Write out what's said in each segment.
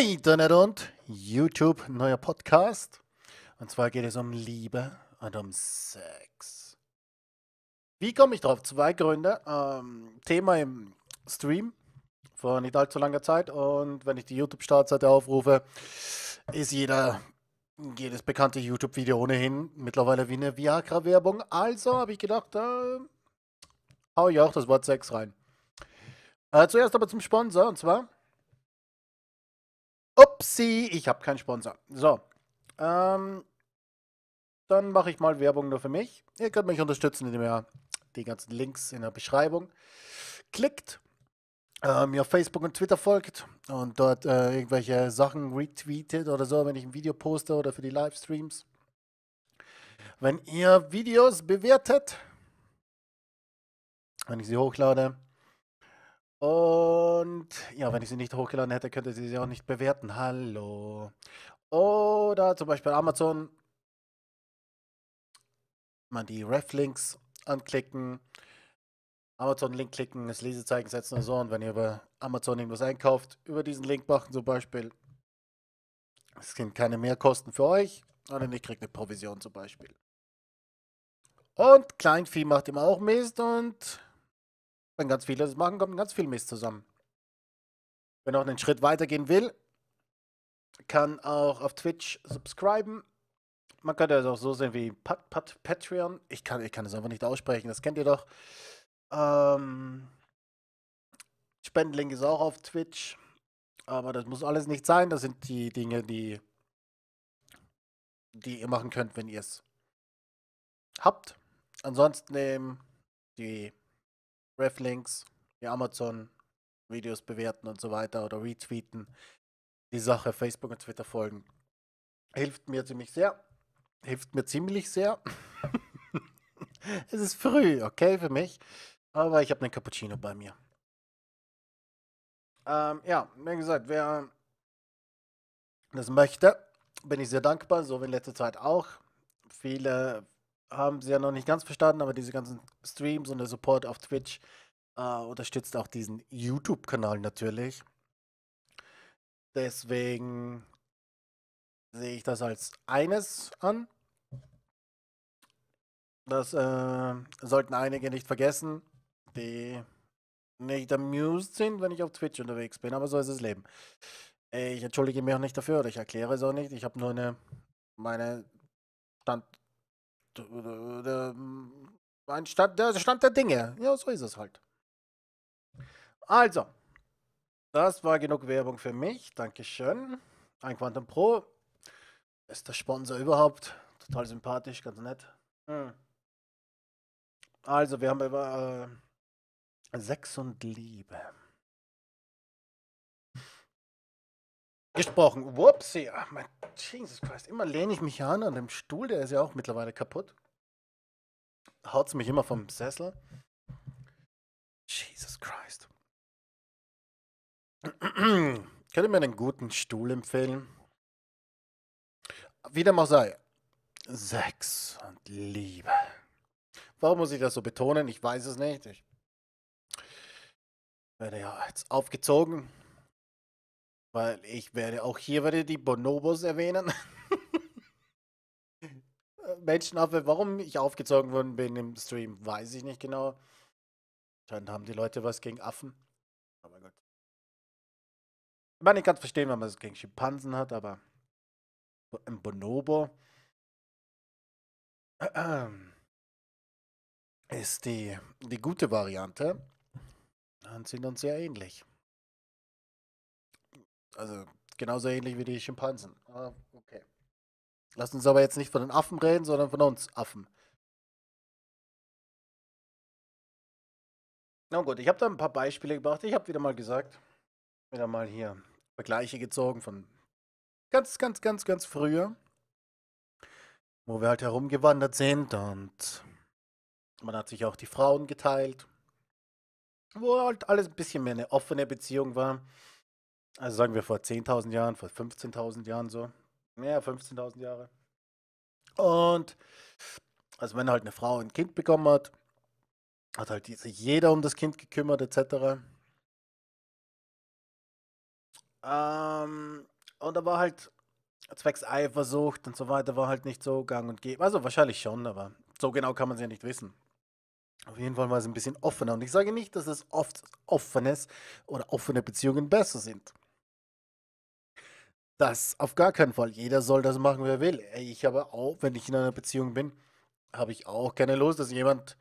Hey Internet und YouTube, neuer Podcast. Und zwar geht es um Liebe und um Sex. Wie komme ich drauf? Zwei Gründe. Ähm, Thema im Stream vor nicht allzu langer Zeit. Und wenn ich die YouTube-Startseite aufrufe, ist jeder, jedes bekannte YouTube-Video ohnehin mittlerweile wie eine Viagra-Werbung. Also habe ich gedacht, äh, hau ich auch das Wort Sex rein. Äh, zuerst aber zum Sponsor und zwar Upsi, ich habe keinen Sponsor. So, ähm, dann mache ich mal Werbung nur für mich. Ihr könnt mich unterstützen, indem ihr die ganzen Links in der Beschreibung klickt, äh, mir auf Facebook und Twitter folgt und dort äh, irgendwelche Sachen retweetet oder so, wenn ich ein Video poste oder für die Livestreams. Wenn ihr Videos bewertet, wenn ich sie hochlade, und ja, wenn ich sie nicht hochgeladen hätte, könnte sie sie auch nicht bewerten. Hallo. Oder zum Beispiel Amazon. Man die Reflinks anklicken. Amazon-Link klicken, das Lesezeichen setzen und so. Und wenn ihr über Amazon irgendwas einkauft, über diesen Link machen zum Beispiel. Es sind keine Mehrkosten für euch, sondern ich kriege eine Provision zum Beispiel. Und Kleinvieh macht immer auch Mist und wenn ganz viele das machen, kommt ganz viel Mist zusammen. Wer noch einen Schritt weiter gehen will, kann auch auf Twitch subscriben. Man könnte es auch so sehen wie Pat Pat Patreon. Ich kann, ich kann es einfach nicht aussprechen, das kennt ihr doch. Ähm, Spendling ist auch auf Twitch. Aber das muss alles nicht sein. Das sind die Dinge, die, die ihr machen könnt, wenn ihr es habt. Ansonsten eben ähm, die Reflinks, wie Amazon, Videos bewerten und so weiter oder retweeten. Die Sache Facebook und Twitter folgen. Hilft mir ziemlich sehr. Hilft mir ziemlich sehr. es ist früh, okay, für mich. Aber ich habe einen Cappuccino bei mir. Ähm, ja, wie gesagt, wer das möchte, bin ich sehr dankbar. So wie in letzter Zeit auch. Viele haben sie ja noch nicht ganz verstanden, aber diese ganzen Streams und der Support auf Twitch äh, unterstützt auch diesen YouTube-Kanal natürlich. Deswegen sehe ich das als eines an. Das äh, sollten einige nicht vergessen, die nicht amused sind, wenn ich auf Twitch unterwegs bin, aber so ist das Leben. Ich entschuldige mich auch nicht dafür oder ich erkläre es auch nicht. Ich habe nur eine, meine Stand, äh, äh, ein Stand, der Stand der Dinge. Ja, so ist es halt. Also, das war genug Werbung für mich. Dankeschön. Ein Quantum Pro ist der Sponsor überhaupt. Total sympathisch, ganz nett. Hm. Also, wir haben über äh, Sex und Liebe. gesprochen. Whoopsie. Ach, mein Jesus Christ. Immer lehne ich mich an an dem Stuhl, der ist ja auch mittlerweile kaputt. Haut's mich immer vom Sessel. Jesus Christ. Könnt ihr mir einen guten Stuhl empfehlen? Wie dem auch sei. Sex und Liebe. Warum muss ich das so betonen? Ich weiß es nicht. Ich werde ja jetzt aufgezogen weil ich werde auch hier werde die Bonobos erwähnen. Menschenaffe, warum ich aufgezogen worden bin im Stream, weiß ich nicht genau. Dann haben die Leute was gegen Affen. Aber oh gut. Ich meine, ich kann es verstehen, wenn man es gegen Schimpansen hat, aber ein Bonobo ist die, die gute Variante. Dann sind uns sehr ähnlich. Also genauso ähnlich wie die Schimpansen. Ah, okay. Lass uns aber jetzt nicht von den Affen reden, sondern von uns Affen. Na gut, ich habe da ein paar Beispiele gebracht. Ich habe wieder mal gesagt, wieder mal hier Vergleiche gezogen von ganz, ganz, ganz, ganz früher, wo wir halt herumgewandert sind und man hat sich auch die Frauen geteilt, wo halt alles ein bisschen mehr eine offene Beziehung war. Also sagen wir vor 10.000 Jahren, vor 15.000 Jahren so. Ja, 15.000 Jahre. Und also wenn halt eine Frau ein Kind bekommen hat, hat halt sich jeder um das Kind gekümmert etc. Ähm, und da war halt zwecks Eifersucht und so weiter war halt nicht so gang und gäbe. Also wahrscheinlich schon, aber so genau kann man es ja nicht wissen. Auf jeden Fall war es ein bisschen offener. Und ich sage nicht, dass es oft offenes oder offene Beziehungen besser sind. Das auf gar keinen Fall. Jeder soll das machen, wer will. Ich habe auch, wenn ich in einer Beziehung bin, habe ich auch keine Lust, dass jemand,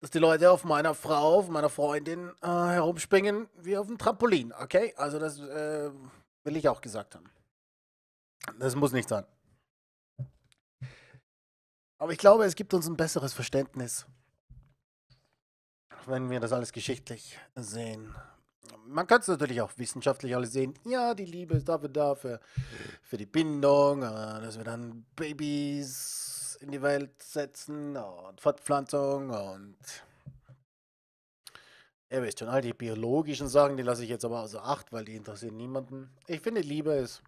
dass die Leute auf meiner Frau, auf meiner Freundin äh, herumspringen wie auf dem Trampolin. Okay? Also das äh, will ich auch gesagt haben. Das muss nicht sein. Aber ich glaube, es gibt uns ein besseres Verständnis, wenn wir das alles geschichtlich sehen man kann es natürlich auch wissenschaftlich alles sehen. Ja, die Liebe ist dafür da, für, für die Bindung, äh, dass wir dann Babys in die Welt setzen und Fortpflanzung und. Ihr wisst schon, all die biologischen Sachen, die lasse ich jetzt aber außer Acht, weil die interessieren niemanden. Ich finde, Liebe ist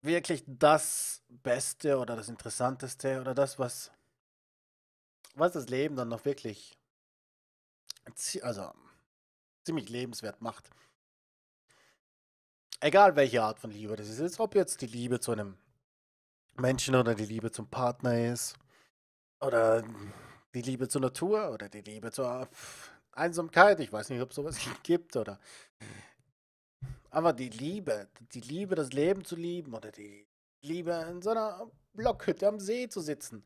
wirklich das Beste oder das Interessanteste oder das, was, was das Leben dann noch wirklich also ziemlich lebenswert macht. Egal welche Art von Liebe das ist, ob jetzt die Liebe zu einem Menschen oder die Liebe zum Partner ist oder die Liebe zur Natur oder die Liebe zur Einsamkeit, ich weiß nicht, ob es sowas gibt oder aber die Liebe, die Liebe, das Leben zu lieben oder die Liebe in so einer Blockhütte am See zu sitzen,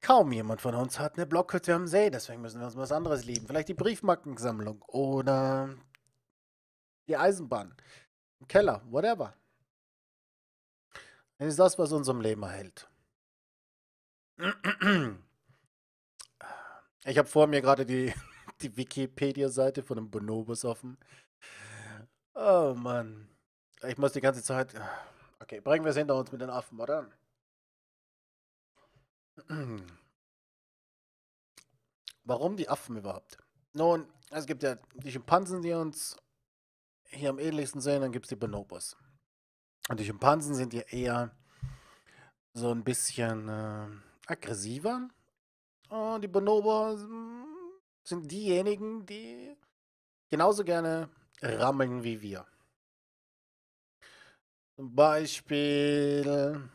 Kaum jemand von uns hat eine Blockhütte am See, deswegen müssen wir uns was anderes lieben. Vielleicht die Briefmarkensammlung oder die Eisenbahn, im Keller, whatever. Das ist das, was unserem Leben erhält. Ich habe vor mir gerade die, die Wikipedia-Seite von einem Bonobos offen. Oh Mann. Ich muss die ganze Zeit. Okay, bringen wir es hinter uns mit den Affen, oder? Warum die Affen überhaupt? Nun, es gibt ja die Schimpansen, die uns hier am ähnlichsten sehen, dann gibt es die Bonobos. Und die Schimpansen sind ja eher so ein bisschen äh, aggressiver. Und die Bonobos hm, sind diejenigen, die genauso gerne rammeln wie wir. Zum Beispiel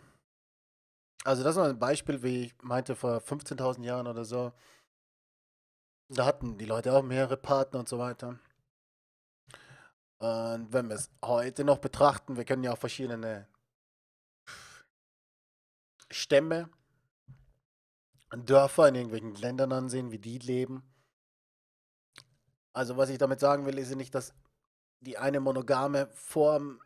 also das war ein Beispiel, wie ich meinte, vor 15.000 Jahren oder so. Da hatten die Leute auch mehrere Partner und so weiter. Und wenn wir es heute noch betrachten, wir können ja auch verschiedene Stämme, Dörfer in irgendwelchen Ländern ansehen, wie die leben. Also was ich damit sagen will, ist nicht, dass die eine monogame Form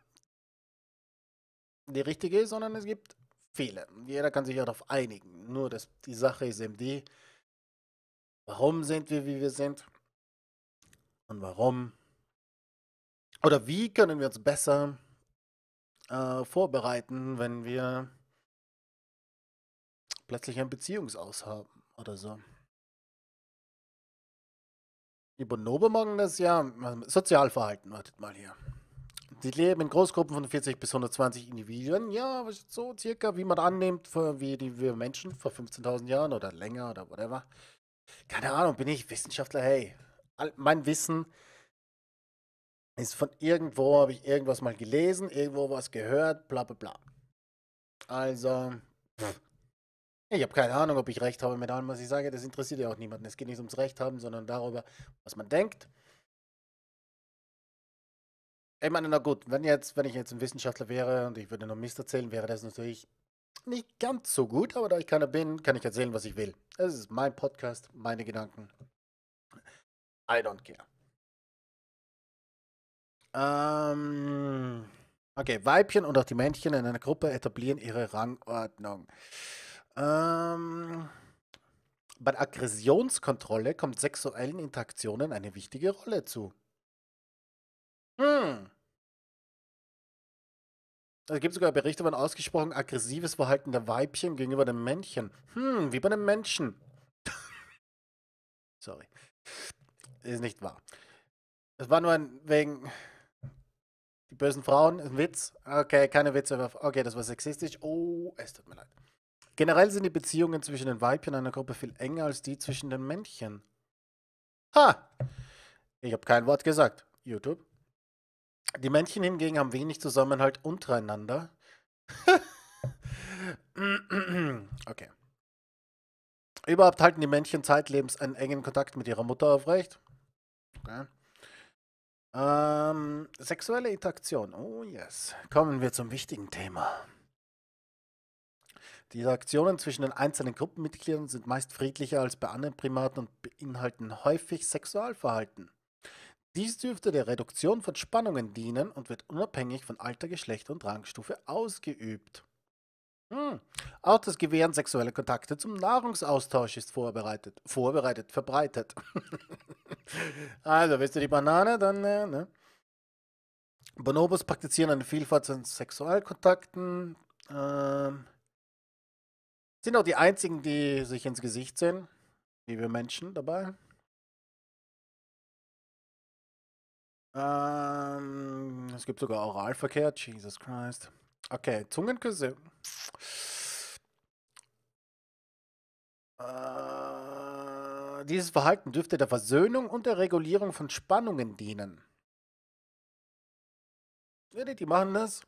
die richtige ist, sondern es gibt viele. Jeder kann sich ja darauf einigen. Nur das, die Sache ist eben die, warum sind wir, wie wir sind? Und warum? Oder wie können wir uns besser äh, vorbereiten, wenn wir plötzlich ein Beziehungsaus haben oder so? Die Bonobo morgen das ja äh, Sozialverhalten, wartet mal hier. Sie leben in Großgruppen von 40 bis 120 Individuen. Ja, so circa, wie man annimmt, wie die wir Menschen vor 15.000 Jahren oder länger oder whatever. Keine Ahnung, bin ich Wissenschaftler? Hey, mein Wissen ist von irgendwo, habe ich irgendwas mal gelesen, irgendwo was gehört, bla bla bla. Also, pff, ich habe keine Ahnung, ob ich recht habe mit allem, was ich sage. Das interessiert ja auch niemanden. Es geht nicht ums Recht haben, sondern darüber, was man denkt ich meine, na gut, wenn, jetzt, wenn ich jetzt ein Wissenschaftler wäre und ich würde nur Mist erzählen, wäre das natürlich nicht ganz so gut, aber da ich keiner bin, kann ich erzählen, was ich will. Es ist mein Podcast, meine Gedanken. I don't care. Ähm, okay, Weibchen und auch die Männchen in einer Gruppe etablieren ihre Rangordnung. Ähm, bei Aggressionskontrolle kommt sexuellen Interaktionen eine wichtige Rolle zu. Es gibt sogar Berichte über ein ausgesprochen aggressives Verhalten der Weibchen gegenüber dem Männchen. Hm, wie bei einem Menschen. Sorry. Ist nicht wahr. Es war nur ein wegen. Die bösen Frauen, ein Witz. Okay, keine Witze. Okay, das war sexistisch. Oh, es tut mir leid. Generell sind die Beziehungen zwischen den Weibchen einer Gruppe viel enger als die zwischen den Männchen. Ha! Ich habe kein Wort gesagt. YouTube. Die Männchen hingegen haben wenig Zusammenhalt untereinander. okay. Überhaupt halten die Männchen zeitlebens einen engen Kontakt mit ihrer Mutter aufrecht. Okay. Ähm, sexuelle Interaktion. Oh yes. Kommen wir zum wichtigen Thema. Die Interaktionen zwischen den einzelnen Gruppenmitgliedern sind meist friedlicher als bei anderen Primaten und beinhalten häufig Sexualverhalten. Dies dürfte der Reduktion von Spannungen dienen und wird unabhängig von Alter, Geschlecht und Rangstufe ausgeübt. Hm. Auch das Gewähren sexueller Kontakte zum Nahrungsaustausch ist vorbereitet. Vorbereitet, verbreitet. also, willst du die Banane? Dann, äh, ne? Bonobos praktizieren eine Vielfalt an Sexualkontakten. Ähm, sind auch die einzigen, die sich ins Gesicht sehen, wie wir Menschen dabei. Ähm, es gibt sogar Oralverkehr. Jesus Christ. Okay, Zungenküsse. Äh, dieses Verhalten dürfte der Versöhnung und der Regulierung von Spannungen dienen. Ja, die machen das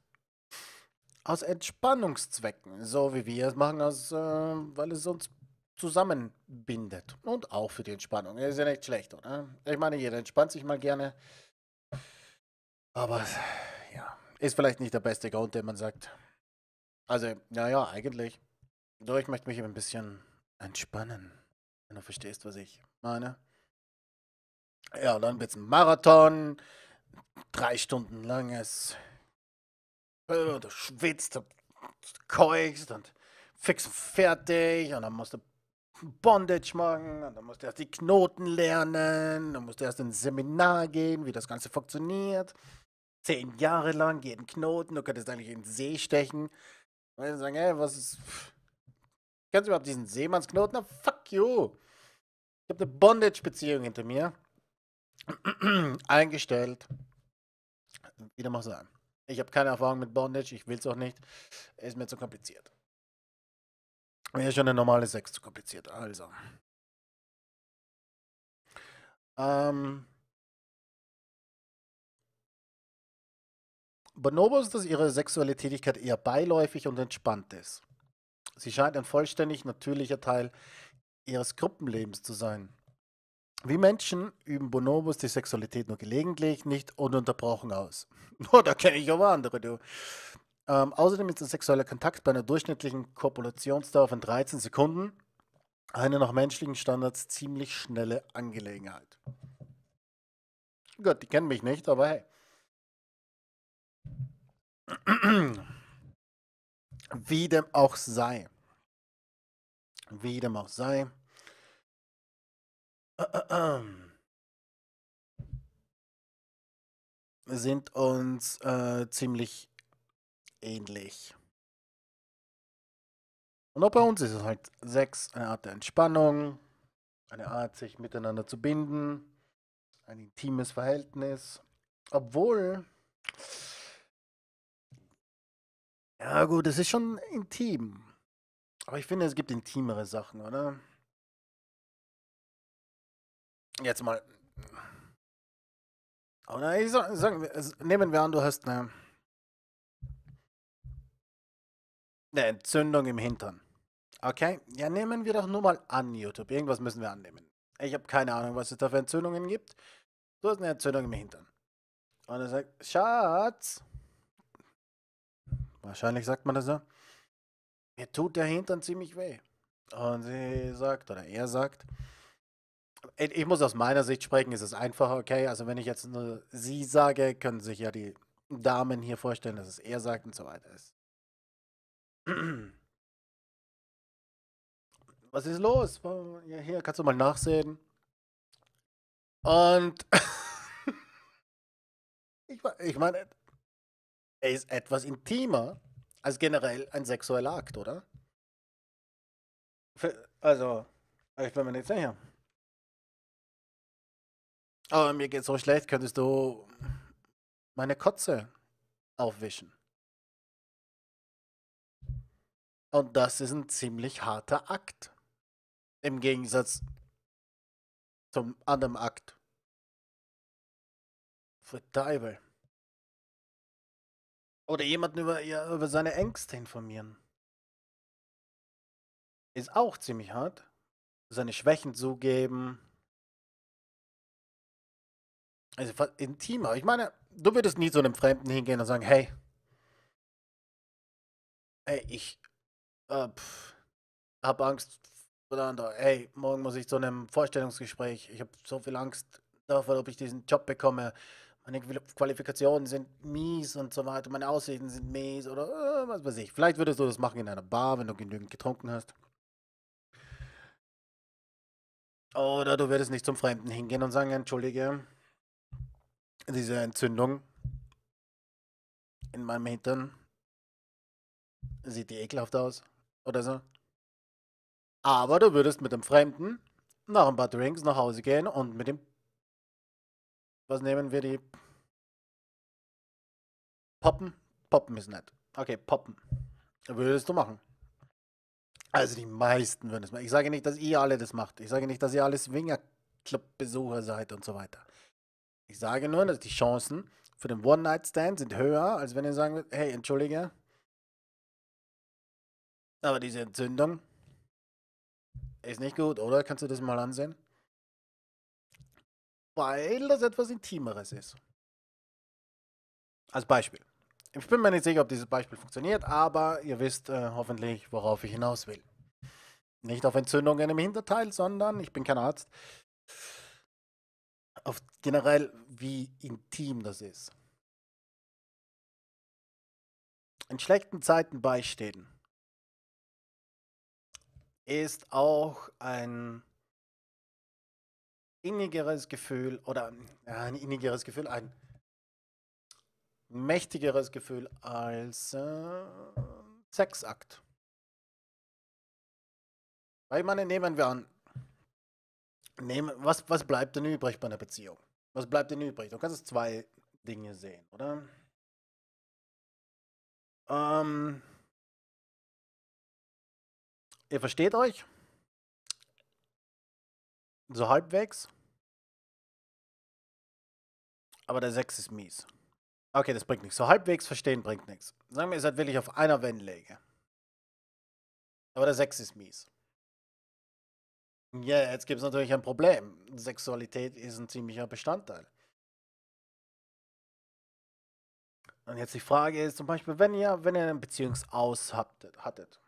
aus Entspannungszwecken, so wie wir es machen, aus, äh, weil es uns zusammenbindet. Und auch für die Entspannung. Ist ja nicht schlecht, oder? Ich meine, jeder entspannt sich mal gerne. Aber ja, ist vielleicht nicht der beste Grund, den man sagt. Also, naja, eigentlich. Doch, ich möchte mich ein bisschen entspannen, wenn du verstehst, was ich meine. Ja, und dann wird's ein Marathon, drei Stunden langes. Äh, du schwitzt, du keuchst und fix und fertig und dann musst du Bondage machen und dann musst du erst die Knoten lernen, dann musst du erst ins Seminar gehen, wie das Ganze funktioniert zehn Jahre lang jeden Knoten, du könntest eigentlich in den See stechen. Und dann sagen, hey, was ist. Kennst du überhaupt diesen Seemannsknoten? Na, fuck you! Ich habe eine Bondage-Beziehung hinter mir. Eingestellt. Wieder mal sein. Ich habe keine Erfahrung mit Bondage, ich will es auch nicht. Ist mir zu kompliziert. Mir ist schon der normale Sex zu kompliziert. Also. Ähm, Bonobos, dass ihre sexuelle Tätigkeit eher beiläufig und entspannt ist. Sie scheint ein vollständig natürlicher Teil ihres Gruppenlebens zu sein. Wie Menschen üben Bonobos die Sexualität nur gelegentlich, nicht ununterbrochen aus. Oh, da kenne ich aber andere, du. Ähm, außerdem ist der sexuelle Kontakt bei einer durchschnittlichen Kopulationsdauer von 13 Sekunden eine nach menschlichen Standards ziemlich schnelle Angelegenheit. Gut, die kennen mich nicht, aber hey. Wie dem auch sei. Wie dem auch sei. Sind uns äh, ziemlich ähnlich. Und auch bei uns ist es halt Sex, eine Art der Entspannung, eine Art, sich miteinander zu binden, ein intimes Verhältnis. Obwohl ja, gut, es ist schon intim. Aber ich finde, es gibt intimere Sachen, oder? Jetzt mal. Oder ich sag, sagen nehmen wir an, du hast eine, eine Entzündung im Hintern. Okay? Ja, nehmen wir doch nur mal an, YouTube. Irgendwas müssen wir annehmen. Ich habe keine Ahnung, was es da für Entzündungen gibt. Du hast eine Entzündung im Hintern. Und er sagt, Schatz, Wahrscheinlich sagt man das so. Mir tut der Hintern ziemlich weh. Und sie sagt, oder er sagt, äh, ich muss aus meiner Sicht sprechen, ist es einfacher, okay? Also wenn ich jetzt nur sie sage, können sich ja die Damen hier vorstellen, dass es er sagt und so weiter ist. Was ist los? Hier kannst du mal nachsehen. Und ich, ich meine, er ist etwas intimer als generell ein sexueller Akt, oder? Für, also, ich bin mir nicht sicher. Aber mir geht's so schlecht, könntest du meine Kotze aufwischen. Und das ist ein ziemlich harter Akt. Im Gegensatz zum anderen Akt. Für Teufel. Oder jemanden über, über seine Ängste informieren. Ist auch ziemlich hart. Seine Schwächen zugeben. Also intimer. Ich meine, du würdest nie zu einem Fremden hingehen und sagen, hey, hey, ich äh, pff, hab Angst vor der anderen. Hey, morgen muss ich zu einem Vorstellungsgespräch. Ich habe so viel Angst davor, ob ich diesen Job bekomme. Meine Qualifikationen sind mies und so weiter. Meine Aussichten sind mies oder äh, was weiß ich. Vielleicht würdest du das machen in einer Bar, wenn du genügend getrunken hast. Oder du würdest nicht zum Fremden hingehen und sagen, entschuldige, diese Entzündung in meinem Hintern sieht die ekelhaft aus oder so. Aber du würdest mit dem Fremden nach ein paar Drinks nach Hause gehen und mit dem was nehmen wir die? Poppen? Poppen ist nett. Okay, Poppen. Würdest du machen? Also die meisten würden es machen. Ich sage nicht, dass ihr alle das macht. Ich sage nicht, dass ihr alle Swinger-Club-Besucher seid und so weiter. Ich sage nur, dass die Chancen für den One-Night-Stand sind höher, als wenn ihr sagen würdet, hey, entschuldige. Aber diese Entzündung ist nicht gut, oder? Kannst du das mal ansehen? weil das etwas Intimeres ist. Als Beispiel. Ich bin mir nicht sicher, ob dieses Beispiel funktioniert, aber ihr wisst äh, hoffentlich, worauf ich hinaus will. Nicht auf Entzündungen im Hinterteil, sondern, ich bin kein Arzt, auf generell, wie intim das ist. In schlechten Zeiten beistehen ist auch ein innigeres Gefühl oder ja, ein innigeres Gefühl, ein mächtigeres Gefühl als äh, Sexakt. Weil ich meine, nehmen wir an, nehmen, was, was bleibt denn übrig bei einer Beziehung? Was bleibt denn übrig? Du kannst zwei Dinge sehen, oder? Ähm, ihr versteht euch? So halbwegs? aber der 6 ist mies. Okay, das bringt nichts. So halbwegs verstehen bringt nichts. Sagen wir, ihr seid wirklich auf einer wenn Wellenlänge. Aber der 6 ist mies. Ja, yeah, jetzt gibt es natürlich ein Problem. Sexualität ist ein ziemlicher Bestandteil. Und jetzt die Frage ist zum Beispiel, wenn ihr, wenn ihr einen Beziehungsaus hattet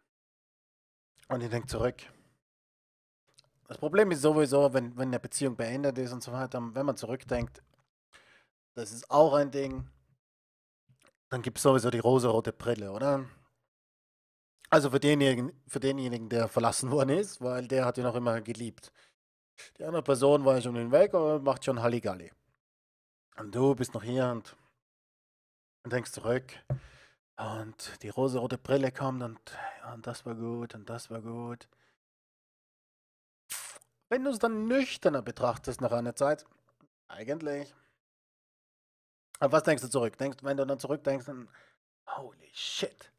und ihr denkt zurück. Das Problem ist sowieso, wenn, wenn eine Beziehung beendet ist und so weiter, wenn man zurückdenkt, das ist auch ein Ding. Dann gibt es sowieso die rosarote Brille, oder? Also für denjenigen, für denjenigen, der verlassen worden ist, weil der hat ihn auch immer geliebt. Die andere Person war schon hinweg und macht schon Halligalli. Und du bist noch hier und, denkst zurück. Und die rosarote Brille kommt und, und das war gut und das war gut. Wenn du es dann nüchterner betrachtest nach einer Zeit, eigentlich an was denkst du zurück? Denkst, wenn du dann zurückdenkst, dann holy shit.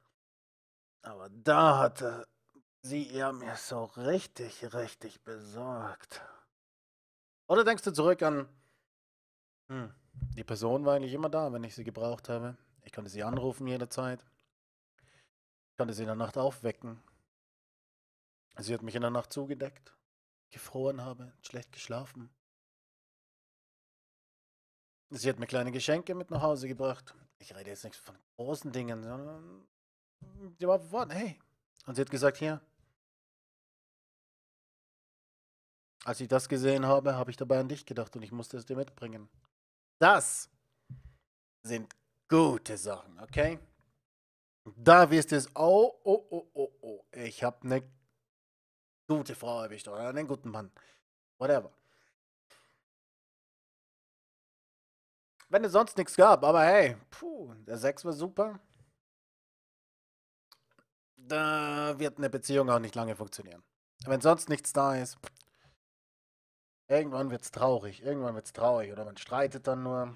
Aber da hatte sie ihr mir so richtig, richtig besorgt. Oder denkst du zurück an, hm, die Person war eigentlich immer da, wenn ich sie gebraucht habe. Ich konnte sie anrufen jederzeit. Ich konnte sie in der Nacht aufwecken. Sie hat mich in der Nacht zugedeckt, gefroren habe, schlecht geschlafen. Sie hat mir kleine Geschenke mit nach Hause gebracht. Ich rede jetzt nicht von großen Dingen, sondern sie war geworden, hey. Und sie hat gesagt, hier. Als ich das gesehen habe, habe ich dabei an dich gedacht und ich musste es dir mitbringen. Das sind gute Sachen, okay? Da wirst du es, oh, oh, oh, oh, oh, ich habe eine gute Frau erwischt oder einen guten Mann. Whatever. Wenn es sonst nichts gab, aber hey, puh, der Sex war super. Da wird eine Beziehung auch nicht lange funktionieren. Wenn sonst nichts da ist, irgendwann wird's traurig, irgendwann wird's traurig oder man streitet dann nur.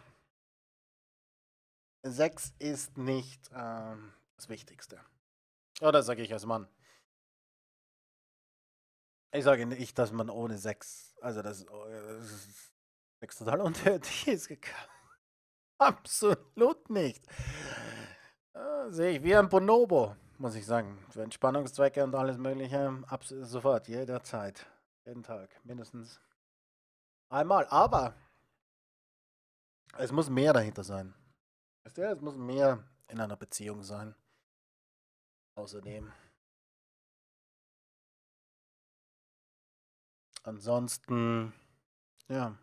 Sex ist nicht äh, das Wichtigste. Oder sage ich als Mann. Ich sage nicht, dass man ohne Sex, also das, äh, das ist total unnötig ist gekommen. Absolut nicht. Sehe ich wie ein Bonobo, muss ich sagen. Für Entspannungszwecke und alles Mögliche, ab sofort, jederzeit. Jeden Tag, mindestens einmal. Aber es muss mehr dahinter sein. Es muss mehr in einer Beziehung sein. Außerdem. Ansonsten, ja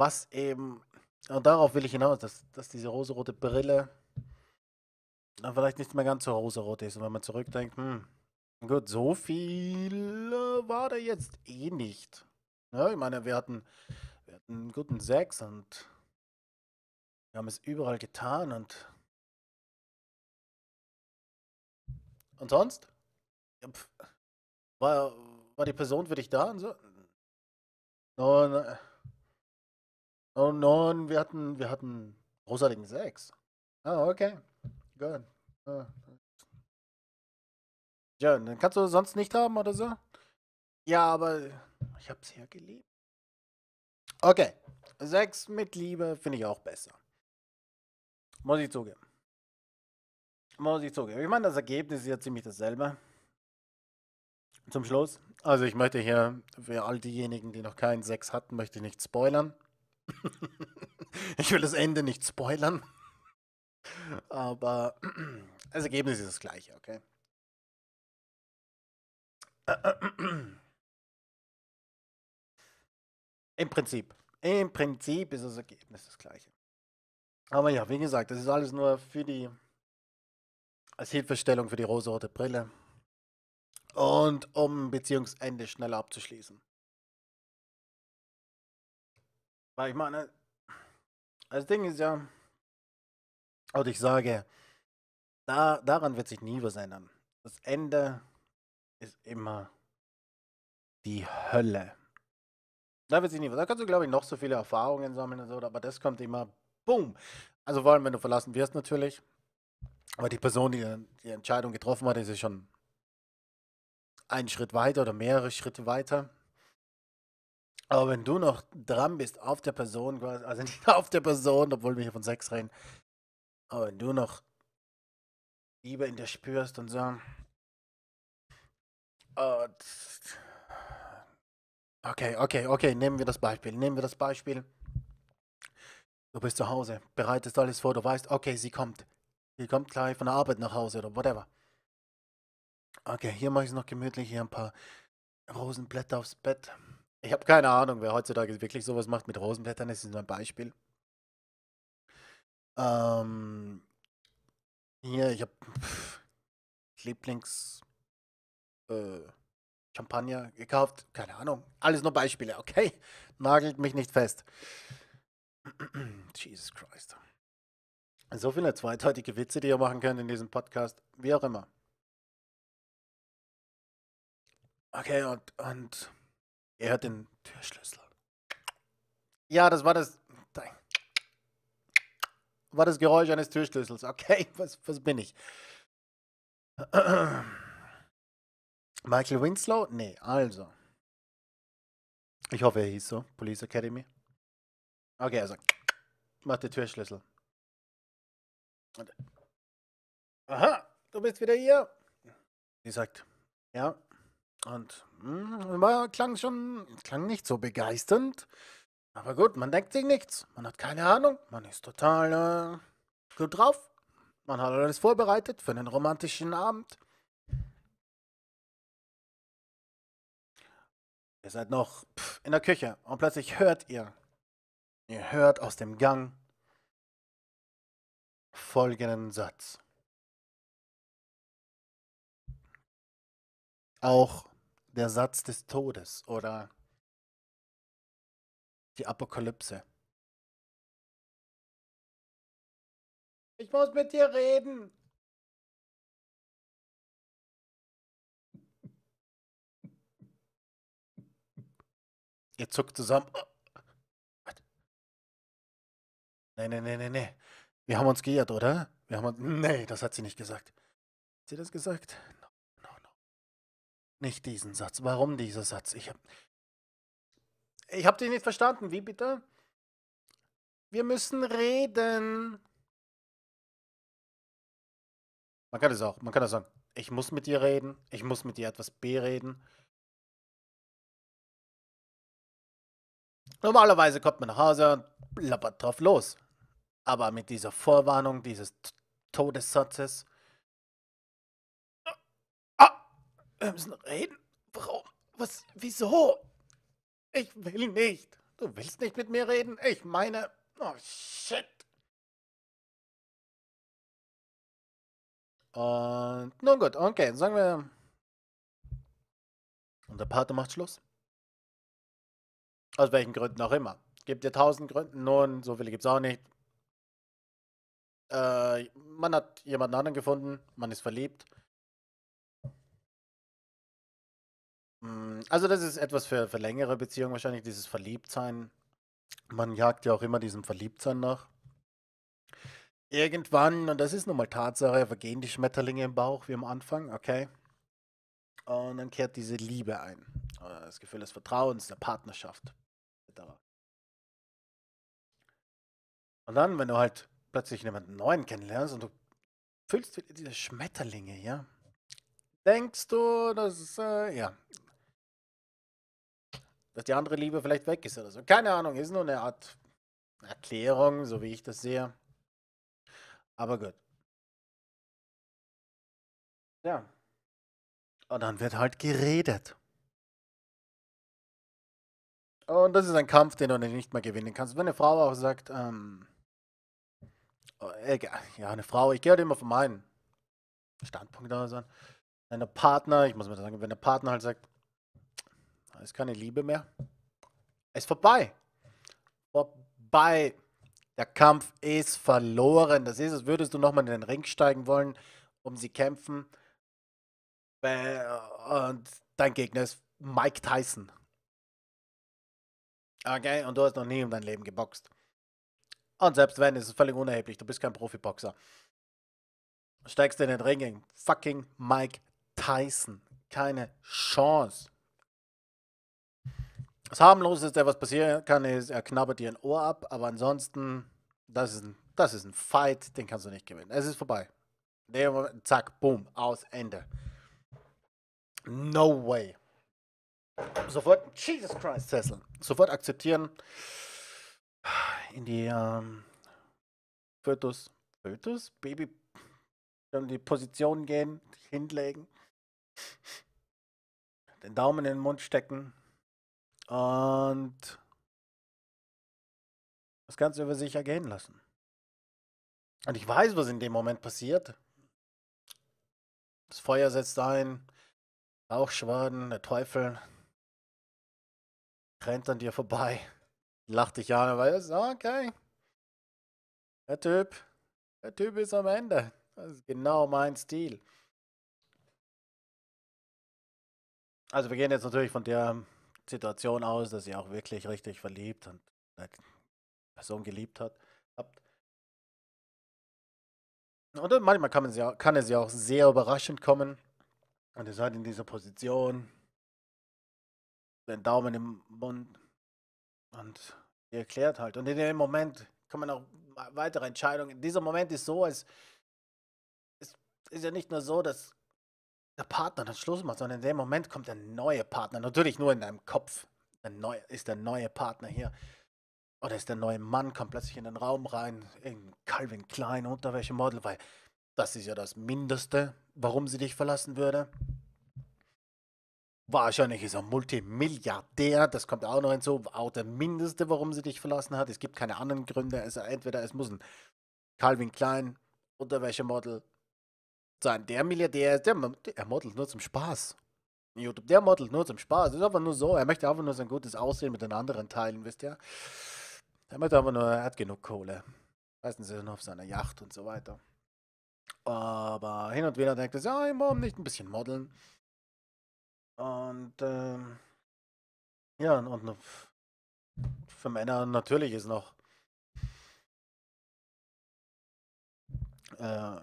was eben, und darauf will ich hinaus, dass, dass diese rosarote Brille vielleicht nicht mehr ganz so rosarot ist. Und wenn man zurückdenkt, hm, gut, so viel war da jetzt eh nicht. Ja, ich meine, wir hatten, wir hatten einen guten Sex und wir haben es überall getan und. Und sonst? War, war die Person für dich da und so? Nun. No, Oh nein, wir hatten, wir hatten großartigen Sex. Ah, oh, okay. Gut. Ah. Ja, dann kannst du sonst nicht haben oder so? Ja, aber ich hab's ja geliebt. Okay. Sex mit Liebe finde ich auch besser. Muss ich zugeben. Muss ich zugeben. Ich meine, das Ergebnis ist ja ziemlich dasselbe. Zum Schluss. Also ich möchte hier für all diejenigen, die noch keinen Sex hatten, möchte ich nicht spoilern. ich will das Ende nicht spoilern. Aber das Ergebnis ist das gleiche, okay? Im Prinzip. Im Prinzip ist das Ergebnis das gleiche. Aber ja, wie gesagt, das ist alles nur für die als Hilfestellung für die rosa-rote Brille. Und um Beziehungsende schneller abzuschließen. Weil ich meine, das Ding ist ja, und ich sage, da, daran wird sich nie was ändern. Das Ende ist immer die Hölle. Da wird sich nie was. Da kannst du, glaube ich, noch so viele Erfahrungen sammeln und so, aber das kommt immer boom. Also vor allem, wenn du verlassen wirst natürlich. Aber die Person, die die Entscheidung getroffen hat, ist ja schon einen Schritt weiter oder mehrere Schritte weiter. Aber wenn du noch dran bist auf der Person, also nicht auf der Person, obwohl wir hier von Sex reden, aber wenn du noch Liebe in dir spürst und so, okay, okay, okay, nehmen wir das Beispiel, nehmen wir das Beispiel. Du bist zu Hause, bereitest alles vor, du weißt, okay, sie kommt. Sie kommt gleich von der Arbeit nach Hause oder whatever. Okay, hier mache ich es noch gemütlich, hier ein paar Rosenblätter aufs Bett. Ich habe keine Ahnung, wer heutzutage wirklich sowas macht mit Rosenblättern. Das ist nur ein Beispiel. Ähm, hier, ich habe Lieblings äh, Champagner gekauft. Keine Ahnung. Alles nur Beispiele, okay? Nagelt mich nicht fest. Jesus Christ. So viele zweideutige Witze, die ihr machen könnt in diesem Podcast. Wie auch immer. Okay, und, und er hört den Türschlüssel. Ja, das war das. War das Geräusch eines Türschlüssels. Okay, was, was bin ich? Michael Winslow? Nee, also. Ich hoffe, er hieß so. Police Academy. Okay, also. Mach den Türschlüssel. Aha, du bist wieder hier. Sie sagt, ja. Und hm, war, klang schon, klang nicht so begeisternd. Aber gut, man denkt sich nichts. Man hat keine Ahnung. Man ist total äh, gut drauf. Man hat alles vorbereitet für einen romantischen Abend. Ihr seid noch in der Küche und plötzlich hört ihr. Ihr hört aus dem Gang folgenden Satz. Auch der Satz des Todes oder die Apokalypse. Ich muss mit dir reden. Ihr zuckt zusammen. Oh. Nein, nein, nein, nein, nein. Wir haben uns geirrt, oder? Wir haben uns. Nee, das hat sie nicht gesagt. Hat sie das gesagt? Nicht diesen Satz. Warum dieser Satz? Ich habe ich hab dich nicht verstanden. Wie bitte? Wir müssen reden. Man kann das auch. Man kann das sagen. Ich muss mit dir reden. Ich muss mit dir etwas bereden. Normalerweise kommt man nach Hause und labert drauf los. Aber mit dieser Vorwarnung dieses Todessatzes Wir müssen reden. Warum? Was? Wieso? Ich will nicht. Du willst nicht mit mir reden? Ich meine. Oh, shit. Und nun gut, okay, sagen wir. Und der Pate macht Schluss. Aus welchen Gründen auch immer. Gibt dir tausend Gründen, nun, so viele gibt's auch nicht. Äh, man hat jemanden anderen gefunden, man ist verliebt. Mm, also das ist etwas für, für längere Beziehungen wahrscheinlich, dieses Verliebtsein. Man jagt ja auch immer diesem Verliebtsein nach. Irgendwann, und das ist nun mal Tatsache, vergehen die Schmetterlinge im Bauch wie am Anfang, okay? Und dann kehrt diese Liebe ein. Das Gefühl des Vertrauens, der Partnerschaft, etc. Und dann, wenn du halt plötzlich jemanden neuen kennenlernst und du fühlst wieder diese Schmetterlinge, ja? Denkst du, dass, äh, ja, dass die andere Liebe vielleicht weg ist oder so. Keine Ahnung, ist nur eine Art Erklärung, so wie ich das sehe. Aber gut. Ja. Und dann wird halt geredet. Und das ist ein Kampf, den du nicht mehr gewinnen kannst. Wenn eine Frau auch sagt, ähm, oh, egal, ja, eine Frau, ich gehe halt immer von meinem Standpunkt aus an. Wenn der Partner, ich muss mal sagen, wenn der Partner halt sagt, da ah, ist keine Liebe mehr. Ist vorbei. Vorbei. Der Kampf ist verloren. Das ist es. Würdest du nochmal in den Ring steigen wollen, um sie kämpfen? Äh, und dein Gegner ist Mike Tyson. Okay, und du hast noch nie in deinem Leben geboxt. Und selbst wenn, ist es völlig unerheblich. Du bist kein Profiboxer. Steigst in den Ring fucking Mike Tyson. Keine Chance. Das harmloseste, was passieren kann, ist, er knabbert dir ein Ohr ab, aber ansonsten, das ist ein, das ist ein Fight, den kannst du nicht gewinnen. Es ist vorbei. Der Moment, zack, boom, aus, Ende. No way. Sofort, Jesus Christ, Tesla. Sofort akzeptieren. In die ähm, Fötus, Fötus, Baby, in die Position gehen, hinlegen, den Daumen in den Mund stecken, und das Ganze über sich ergehen lassen. Und ich weiß, was in dem Moment passiert. Das Feuer setzt ein, Rauchschwaden, der Teufel rennt an dir vorbei, lacht dich an, weil es okay. Der Typ, der Typ ist am Ende. Das ist genau mein Stil. Also wir gehen jetzt natürlich von der Situation aus, dass ihr auch wirklich richtig verliebt und eine Person geliebt hat, habt. Oder manchmal kann, man sie, kann es ja auch sehr überraschend kommen. Und ihr seid in dieser Position, den Daumen im Mund und ihr erklärt halt. Und in dem Moment kommen auch weitere Entscheidungen. Dieser Moment ist so, als es ist ja nicht nur so, dass der Partner dann Schluss macht, sondern in dem Moment kommt der neue Partner. Natürlich nur in deinem Kopf. Der neue, ist der neue Partner hier. Oder ist der neue Mann, kommt plötzlich in den Raum rein, in Calvin Klein, Unterwäschemodel, weil das ist ja das Mindeste, warum sie dich verlassen würde. Wahrscheinlich ist er Multimilliardär, das kommt auch noch hinzu. Auch der Mindeste, warum sie dich verlassen hat. Es gibt keine anderen Gründe. Also entweder es muss ein Calvin Klein Unterwäschemodel sein. Der Milliardär, der, der modelt nur zum Spaß. YouTube, der modelt nur zum Spaß. ist einfach nur so. Er möchte einfach nur sein gutes Aussehen mit den anderen teilen, wisst ihr? Er möchte einfach nur, er hat genug Kohle. Meistens ist er noch auf seiner Yacht und so weiter. Aber hin und wieder denkt er, ja, warum nicht ein bisschen modeln? Und, ähm, ja, und für Männer natürlich ist noch, äh,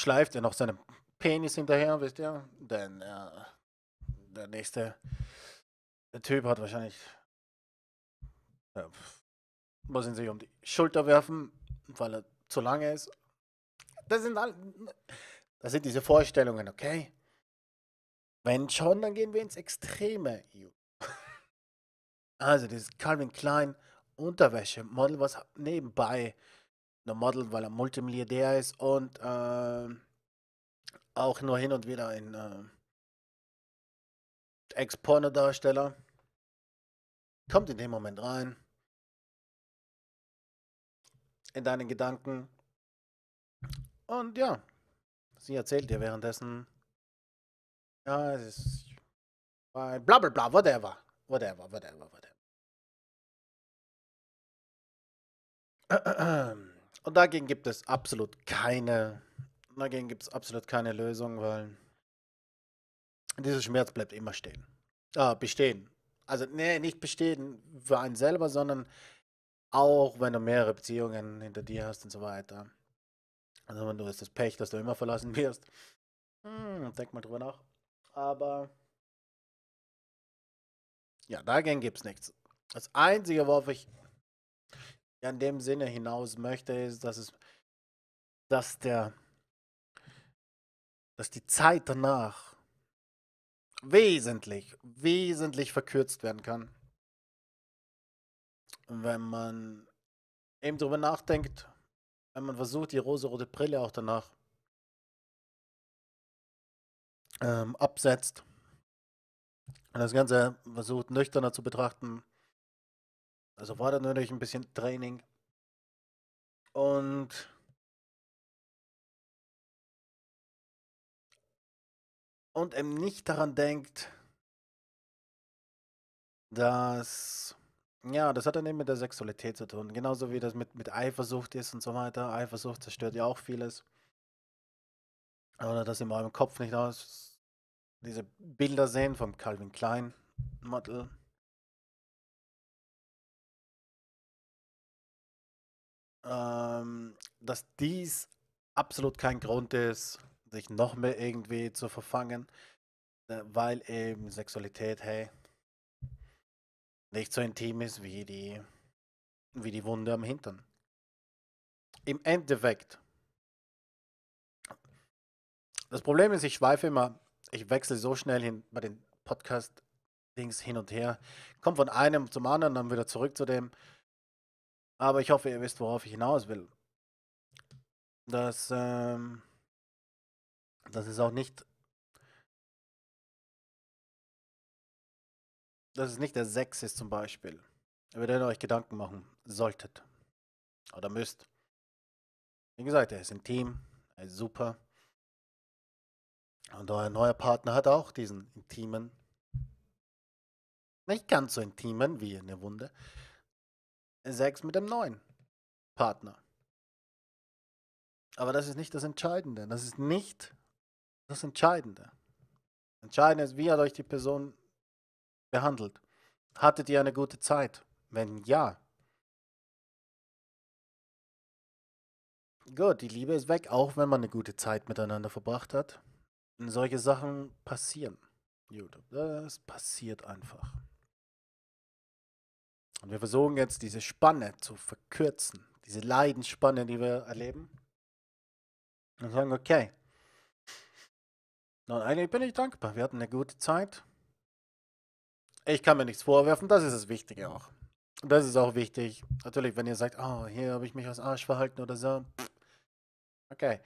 schleift er noch seinem Penis hinterher, wisst ihr? Denn äh, der nächste der Typ hat wahrscheinlich. Äh, muss ihn sich um die Schulter werfen, weil er zu lange ist. Das sind all, das sind diese Vorstellungen, okay? Wenn schon, dann gehen wir ins Extreme. Also dieses Calvin Klein Unterwäschemodel, was nebenbei der Model, weil er Multimilliardär ist und äh, auch nur hin und wieder ein äh, Ex-Porno-Darsteller. Kommt in dem Moment rein. In deinen Gedanken. Und ja, sie erzählt dir währenddessen, ja, es ist bla bla bla, whatever, whatever, whatever, whatever. Ähm, und dagegen gibt es absolut keine, dagegen gibt es absolut keine Lösung, weil dieser Schmerz bleibt immer stehen. Ah, bestehen. Also, nee, nicht bestehen für einen selber, sondern auch wenn du mehrere Beziehungen hinter dir hast und so weiter. Also, wenn du hast das Pech, dass du immer verlassen wirst. Hm, denk mal drüber nach. Aber ja, dagegen gibt es nichts. Das Einzige, worauf ich in dem Sinne hinaus möchte, ist, dass es, dass der, dass die Zeit danach wesentlich, wesentlich verkürzt werden kann, wenn man eben darüber nachdenkt, wenn man versucht, die rosarote Brille auch danach ähm, absetzt und das Ganze versucht nüchterner zu betrachten also war da natürlich ein bisschen Training. Und und eben nicht daran denkt, dass ja, das hat dann eben mit der Sexualität zu tun. Genauso wie das mit, mit Eifersucht ist und so weiter. Eifersucht zerstört ja auch vieles. Oder dass in meinem Kopf nicht aus diese Bilder sehen vom Calvin Klein Model. ähm, dass dies absolut kein Grund ist, sich noch mehr irgendwie zu verfangen, äh, weil eben Sexualität, hey, nicht so intim ist wie die, wie die Wunde am Hintern. Im Endeffekt. Das Problem ist, ich schweife immer, ich wechsle so schnell hin bei den Podcast-Dings hin und her, komme von einem zum anderen, dann wieder zurück zu dem. Aber ich hoffe, ihr wisst, worauf ich hinaus will. Dass, ähm, dass es auch nicht. Dass es nicht der Sex ist zum Beispiel. Über den ihr euch Gedanken machen solltet. Oder müsst. Wie gesagt, er ist intim, er ist super. Und euer neuer Partner hat auch diesen intimen, nicht ganz so intimen wie eine Wunde, Sex mit dem neuen Partner. Aber das ist nicht das Entscheidende. Das ist nicht das Entscheidende. Entscheidend ist, wie hat euch die Person behandelt? Hattet ihr eine gute Zeit? Wenn ja. Gut, die Liebe ist weg, auch wenn man eine gute Zeit miteinander verbracht hat. Und solche Sachen passieren. Gut, das passiert einfach. Und wir versuchen jetzt diese Spanne zu verkürzen, diese Leidensspanne, die wir erleben. Und sagen, okay, nun eigentlich bin ich dankbar, wir hatten eine gute Zeit. Ich kann mir nichts vorwerfen, das ist das Wichtige auch. Und das ist auch wichtig. Natürlich, wenn ihr sagt, oh, hier habe ich mich aus Arsch verhalten oder so. Okay.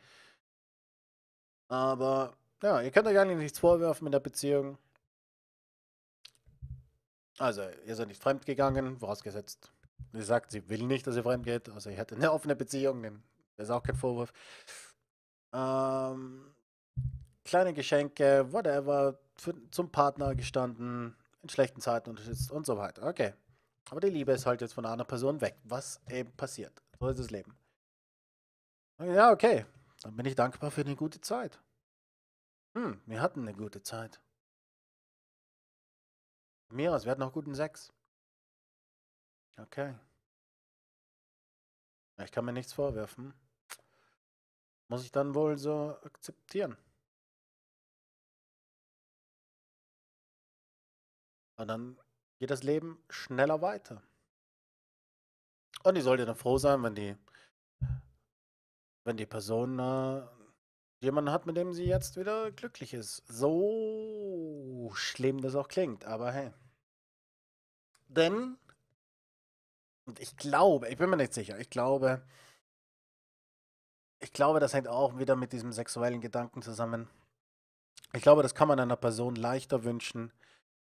Aber ja, ihr könnt euch eigentlich nichts vorwerfen in der Beziehung. Also, ihr seid nicht fremdgegangen, vorausgesetzt. Sie sagt, sie will nicht, dass ihr fremd geht. Also, ihr hättet eine offene Beziehung, denn das ist auch kein Vorwurf. Ähm, kleine Geschenke, whatever, für, zum Partner gestanden, in schlechten Zeiten unterstützt und so weiter. Okay. Aber die Liebe ist halt jetzt von einer Person weg, was eben passiert. So ist das Leben. Ja, okay. Dann bin ich dankbar für eine gute Zeit. Hm, wir hatten eine gute Zeit. Meeres, wir hatten auch guten Sex. Okay. Ich kann mir nichts vorwerfen. Muss ich dann wohl so akzeptieren. Und dann geht das Leben schneller weiter. Und ich sollte dann froh sein, wenn die, wenn die Person äh, jemanden hat, mit dem sie jetzt wieder glücklich ist. So schlimm das auch klingt, aber hey denn und ich glaube, ich bin mir nicht sicher, ich glaube, ich glaube, das hängt auch wieder mit diesem sexuellen Gedanken zusammen. Ich glaube, das kann man einer Person leichter wünschen,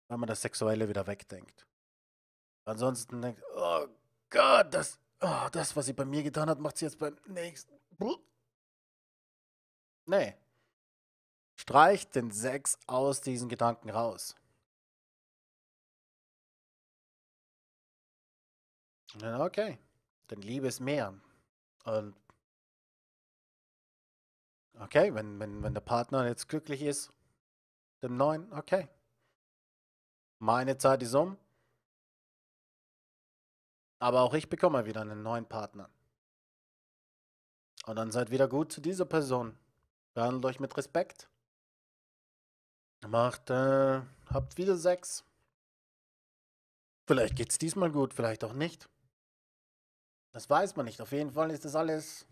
wenn man das Sexuelle wieder wegdenkt. Ansonsten denkt, oh Gott, das, oh, das, was sie bei mir getan hat, macht sie jetzt beim nächsten. Nee. Streicht den Sex aus diesen Gedanken raus. Okay, dann Liebe ist mehr. Und okay, wenn, wenn, wenn der Partner jetzt glücklich ist, dem neuen, okay. Meine Zeit ist um. Aber auch ich bekomme wieder einen neuen Partner. Und dann seid wieder gut zu dieser Person. Behandelt euch mit Respekt. Macht, äh, habt wieder Sex. Vielleicht geht's diesmal gut, vielleicht auch nicht. Das weiß man nicht. Auf jeden Fall ist das alles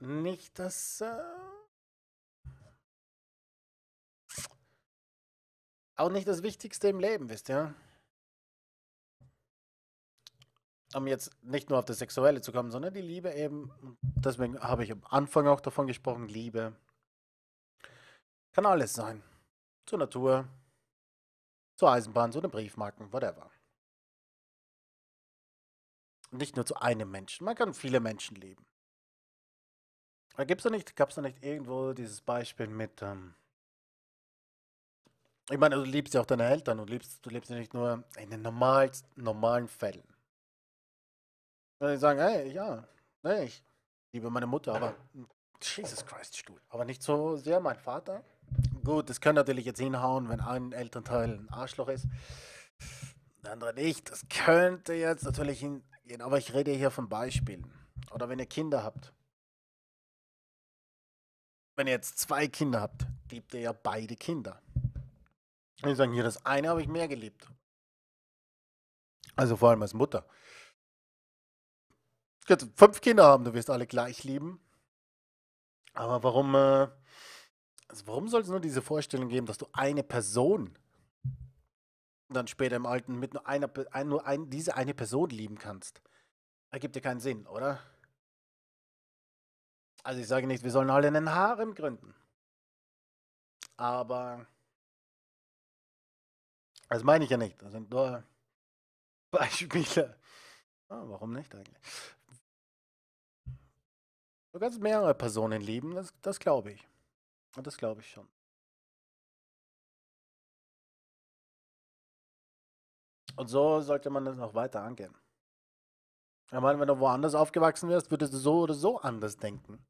nicht das äh, auch nicht das Wichtigste im Leben, wisst ihr? Um jetzt nicht nur auf das Sexuelle zu kommen, sondern die Liebe eben. Deswegen habe ich am Anfang auch davon gesprochen, Liebe. Kann alles sein. Zur Natur, zur Eisenbahn, zu den Briefmarken, whatever nicht nur zu einem Menschen. Man kann viele Menschen lieben. Äh, Gab es da nicht, da nicht irgendwo dieses Beispiel mit, ähm ich meine, du liebst ja auch deine Eltern und liebst, du lebst ja nicht nur in den normalsten, normalen Fällen. Wenn die sagen, hey, ja, nee, ich liebe meine Mutter, aber hm, Jesus Christ, Stuhl. Aber nicht so sehr mein Vater. Gut, das könnte natürlich jetzt hinhauen, wenn ein Elternteil ein Arschloch ist, der andere nicht. Das könnte jetzt natürlich hin, aber ich rede hier von Beispielen. Oder wenn ihr Kinder habt. Wenn ihr jetzt zwei Kinder habt, liebt ihr ja beide Kinder. Und sagen hier, das eine habe ich mehr geliebt. Also vor allem als Mutter. Du Jetzt fünf Kinder haben, du wirst alle gleich lieben. Aber warum, äh, also warum soll es nur diese Vorstellung geben, dass du eine Person dann später im Alten mit nur einer, ein, nur ein, diese eine Person lieben kannst. Ergibt dir keinen Sinn, oder? Also ich sage nicht, wir sollen alle einen Harem gründen. Aber das meine ich ja nicht. Das sind nur Beispiele. Oh, warum nicht eigentlich? Du kannst mehrere Personen lieben, das, das glaube ich. Und das glaube ich schon. Und so sollte man das noch weiter angehen. Ich meine, wenn du woanders aufgewachsen wärst, würdest du so oder so anders denken.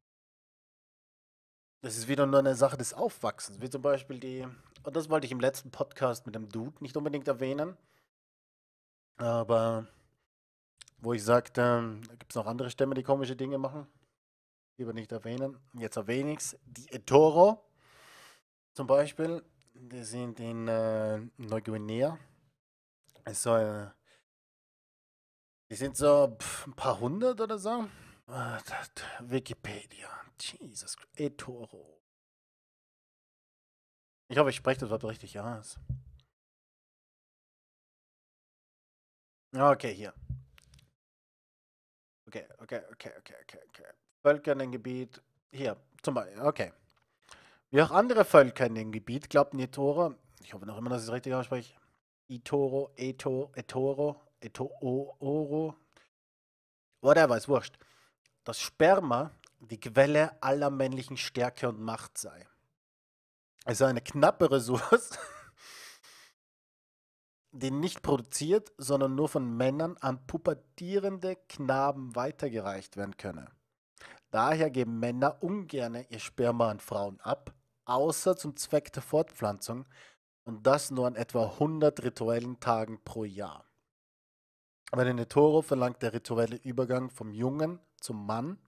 Das ist wieder nur eine Sache des Aufwachsens, wie zum Beispiel die, und das wollte ich im letzten Podcast mit dem Dude nicht unbedingt erwähnen, aber wo ich sagte, da gibt es noch andere Stämme, die komische Dinge machen, lieber nicht erwähnen. Jetzt erwähne ich es, die Etoro zum Beispiel, die sind in äh, Neuguinea es soll. Die sind so ein paar hundert oder so. Ah, Wikipedia. Jesus Christ. eToro. Ich hoffe, ich spreche das Wort richtig aus. Okay, hier. Okay, okay, okay, okay, okay, okay. Völker in dem Gebiet. Hier, zum Beispiel. Okay. Wie auch andere Völker in dem Gebiet glaubten die Tore, ich hoffe noch immer, dass ich es richtig ausspreche, Itoro, Eto, Etoro, Etoro, whatever, ist wurscht, dass Sperma die Quelle aller männlichen Stärke und Macht sei. Also eine knappe Ressource, die nicht produziert, sondern nur von Männern an pubertierende Knaben weitergereicht werden könne. Daher geben Männer ungern ihr Sperma an Frauen ab, außer zum Zweck der Fortpflanzung, und das nur an etwa 100 rituellen Tagen pro Jahr. in der Toro verlangt der rituelle Übergang vom Jungen zum Mann,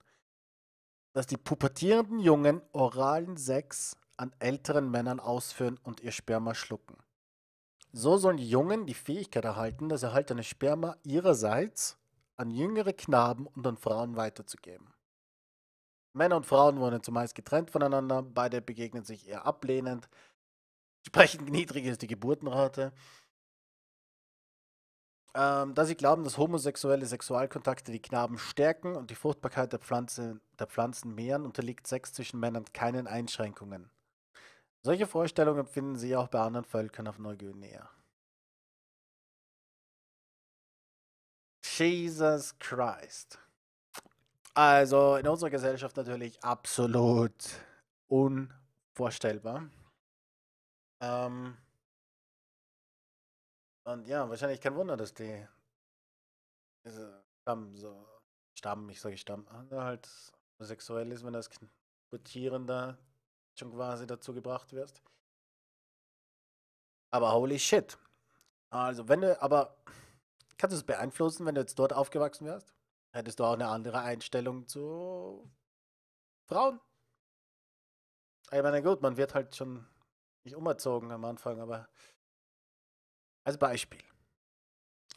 dass die pubertierenden Jungen oralen Sex an älteren Männern ausführen und ihr Sperma schlucken. So sollen die Jungen die Fähigkeit erhalten, das erhaltene Sperma ihrerseits an jüngere Knaben und an Frauen weiterzugeben. Männer und Frauen wurden zumeist getrennt voneinander, beide begegnen sich eher ablehnend, Entsprechend niedrig ist die Geburtenrate. Ähm, da sie glauben, dass homosexuelle Sexualkontakte die Knaben stärken und die Fruchtbarkeit der, Pflanze, der Pflanzen mehren, unterliegt Sex zwischen Männern keinen Einschränkungen. Solche Vorstellungen finden sie auch bei anderen Völkern auf Neuguinea. Jesus Christ. Also in unserer Gesellschaft natürlich absolut unvorstellbar. Ähm, und ja, wahrscheinlich kein Wunder, dass die Stamm so Stamm, ich sage Stamm, also halt sexuell ist, wenn das Quotieren da schon quasi dazu gebracht wirst. Aber holy shit. Also, wenn du, aber kannst du es beeinflussen, wenn du jetzt dort aufgewachsen wärst? Hättest du auch eine andere Einstellung zu Frauen? Ich meine, gut, man wird halt schon nicht umerzogen am Anfang, aber als Beispiel.